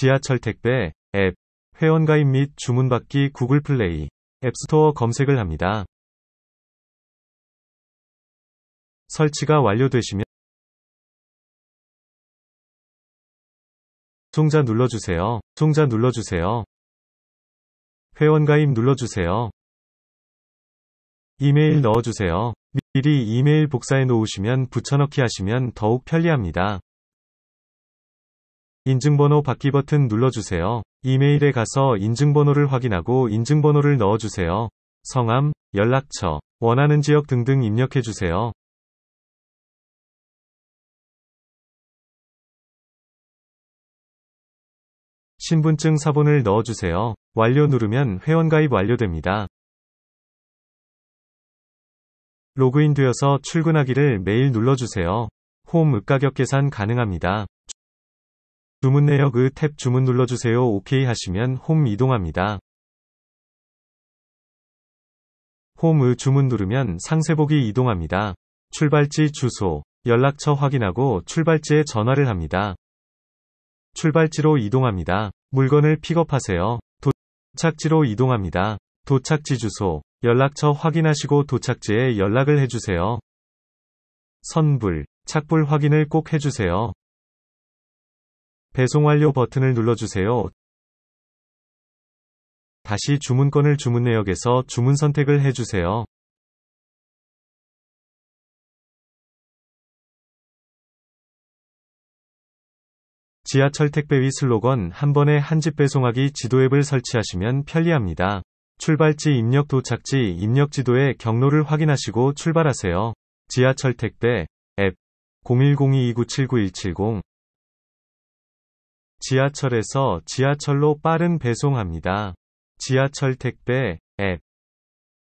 지하철 택배, 앱, 회원가입 및 주문받기 구글 플레이, 앱스토어 검색을 합니다. 설치가 완료되시면 송자 눌러주세요. 송자 눌러주세요. 회원가입 눌러주세요. 이메일 넣어주세요. 미리 이메일 복사해 놓으시면 붙여넣기 하시면 더욱 편리합니다. 인증번호 받기 버튼 눌러주세요. 이메일에 가서 인증번호를 확인하고 인증번호를 넣어주세요. 성함, 연락처, 원하는 지역 등등 입력해주세요. 신분증 사본을 넣어주세요. 완료 누르면 회원가입 완료됩니다. 로그인 되어서 출근하기를 매일 눌러주세요. 홈 읍가격 계산 가능합니다. 주문 내역 의탭 그 주문 눌러주세요. OK 하시면 홈 이동합니다. 홈의 주문 누르면 상세보기 이동합니다. 출발지 주소, 연락처 확인하고 출발지에 전화를 합니다. 출발지로 이동합니다. 물건을 픽업하세요. 도착지로 이동합니다. 도착지 주소, 연락처 확인하시고 도착지에 연락을 해주세요. 선불, 착불 확인을 꼭 해주세요. 배송 완료 버튼을 눌러주세요. 다시 주문건을 주문 내역에서 주문 선택을 해주세요. 지하철 택배위 슬로건 한 번에 한 집 배송하기 지도 앱을 설치하시면 편리합니다. 출발지 입력 도착지 입력 지도의 경로를 확인하시고 출발하세요. 지하철 택배 앱 0 1 0 2 9 7 9 1 7 0 지하철에서 지하철로 빠른 배송합니다. 지하철 택배 앱